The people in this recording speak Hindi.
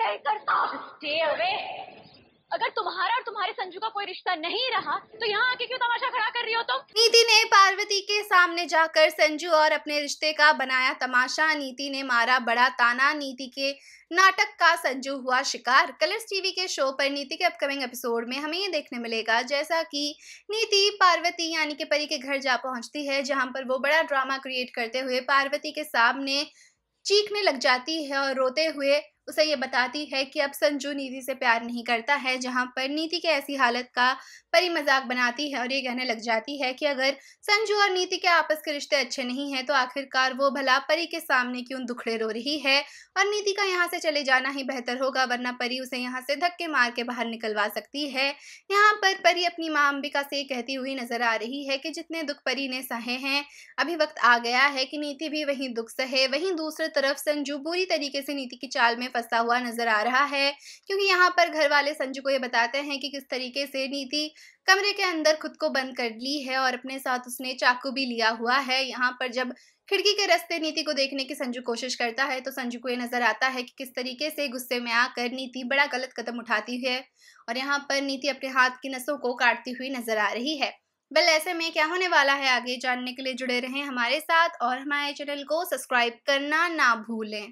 नहीं करता स्टे अवे अगर तुम्हारा और तुम्हारे संजू का कोई रिश्ता नहीं रहा तो यहाँ आके क्यों तमाशा खड़ा कर रही हो तुम नीति ने पार्वती के सामने जाकर संजू और अपने रिश्ते का बनाया तमाशा नीति ने मारा बड़ा ताना नीति के नाटक का संजू हुआ शिकार कलर्स टीवी के शो पर नीति के अपकमिंग एपिसोड में हमें ये देखने मिलेगा जैसा कि नीति पार्वती यानी कि परी के घर जा पहुंचती है जहां पर वो बड़ा ड्रामा क्रिएट करते हुए पार्वती के सामने चीखने लग जाती है और रोते हुए उसे ये बताती है कि अब संजू नीति से प्यार नहीं करता है जहां पर नीति के ऐसी हालत का परी मजाक बनाती है और ये कहने लग जाती है कि अगर संजू और नीति के आपस के रिश्ते अच्छे नहीं हैं तो आखिरकार वो भला परी के सामने क्यों दुखड़े रो रही है और नीति का यहाँ से चले जाना ही बेहतर होगा वरना परी उसे यहाँ से धक्के मार के बाहर निकलवा सकती है यहाँ पर परी अपनी माँ अंबिका से कहती हुई नजर आ रही है कि जितने दुख परी ने सहे हैं अभी वक्त आ गया है कि नीति भी वही दुख सहे वहीं दूसरी तरफ संजू बुरी तरीके से नीति की चाल में फंसा हुआ नजर आ रहा है क्योंकि यहाँ पर घर वाले संजू को ये बताते हैं कि किस तरीके से नीति कमरे के अंदर खुद को बंद कर ली है और अपने साथ उसने चाकू भी लिया हुआ है यहाँ पर जब खिड़की के रास्ते नीति को देखने की संजू कोशिश करता है तो संजू को ये नजर आता है कि किस तरीके से गुस्से में आकर नीति बड़ा गलत कदम उठाती है और यहाँ पर नीति अपने हाथ की नसों को काटती हुई नजर आ रही है बल ऐसे में क्या होने वाला है आगे जानने के लिए जुड़े रहें हमारे साथ और हमारे चैनल को सब्सक्राइब करना ना भूलें